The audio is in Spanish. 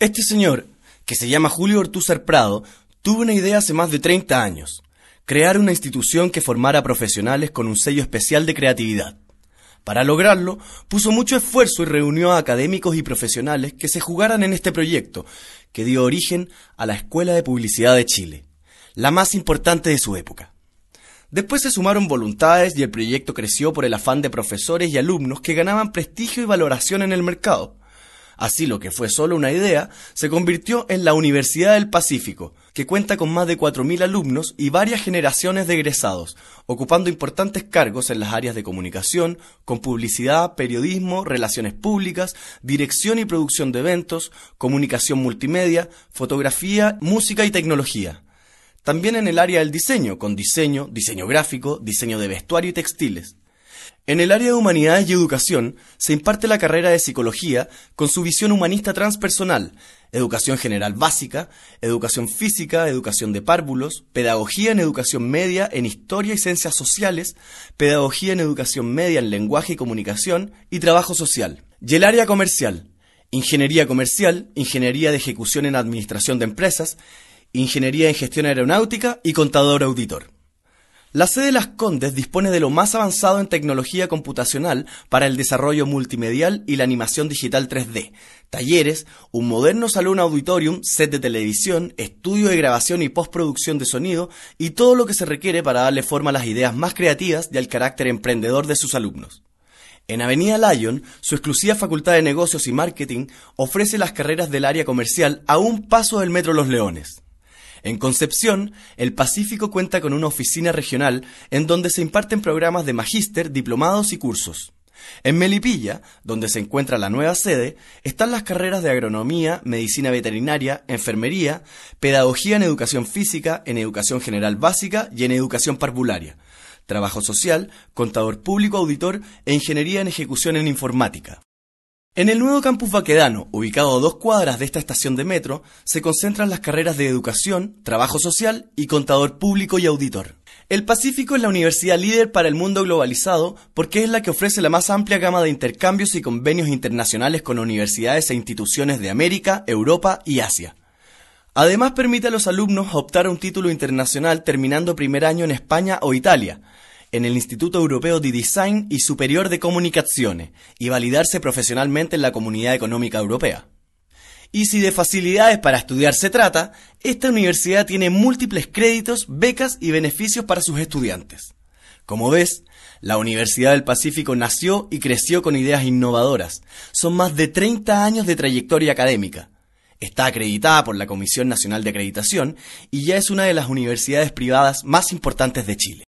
Este señor, que se llama Julio Ortúzar Prado, tuvo una idea hace más de 30 años, crear una institución que formara profesionales con un sello especial de creatividad. Para lograrlo, puso mucho esfuerzo y reunió a académicos y profesionales que se jugaran en este proyecto, que dio origen a la Escuela de Publicidad de Chile, la más importante de su época. Después se sumaron voluntades y el proyecto creció por el afán de profesores y alumnos que ganaban prestigio y valoración en el mercado. Así lo que fue solo una idea se convirtió en la Universidad del Pacífico, que cuenta con más de 4.000 alumnos y varias generaciones de egresados, ocupando importantes cargos en las áreas de comunicación, con publicidad, periodismo, relaciones públicas, dirección y producción de eventos, comunicación multimedia, fotografía, música y tecnología. También en el área del diseño, con diseño, diseño gráfico, diseño de vestuario y textiles. En el área de humanidades y educación se imparte la carrera de psicología con su visión humanista transpersonal, educación general básica, educación física, educación de párvulos, pedagogía en educación media en historia y ciencias sociales, pedagogía en educación media en lenguaje y comunicación y trabajo social. Y el área comercial, ingeniería comercial, ingeniería de ejecución en administración de empresas, ingeniería en gestión aeronáutica y contador auditor. La sede de Las Condes dispone de lo más avanzado en tecnología computacional para el desarrollo multimedial y la animación digital 3D, talleres, un moderno salón auditorium, set de televisión, estudio de grabación y postproducción de sonido y todo lo que se requiere para darle forma a las ideas más creativas y al carácter emprendedor de sus alumnos. En Avenida Lyon, su exclusiva Facultad de Negocios y Marketing ofrece las carreras del área comercial a un paso del Metro Los Leones. En Concepción, el Pacífico cuenta con una oficina regional en donde se imparten programas de magíster, diplomados y cursos. En Melipilla, donde se encuentra la nueva sede, están las carreras de agronomía, medicina veterinaria, enfermería, pedagogía en educación física, en educación general básica y en educación parvularia, trabajo social, contador público auditor e ingeniería en ejecución en informática. En el nuevo campus vaquedano, ubicado a dos cuadras de esta estación de metro, se concentran las carreras de educación, trabajo social y contador público y auditor. El Pacífico es la universidad líder para el mundo globalizado porque es la que ofrece la más amplia gama de intercambios y convenios internacionales con universidades e instituciones de América, Europa y Asia. Además permite a los alumnos optar a un título internacional terminando primer año en España o Italia, en el Instituto Europeo de Design y Superior de Comunicaciones y validarse profesionalmente en la Comunidad Económica Europea. Y si de facilidades para estudiar se trata, esta universidad tiene múltiples créditos, becas y beneficios para sus estudiantes. Como ves, la Universidad del Pacífico nació y creció con ideas innovadoras. Son más de 30 años de trayectoria académica. Está acreditada por la Comisión Nacional de Acreditación y ya es una de las universidades privadas más importantes de Chile.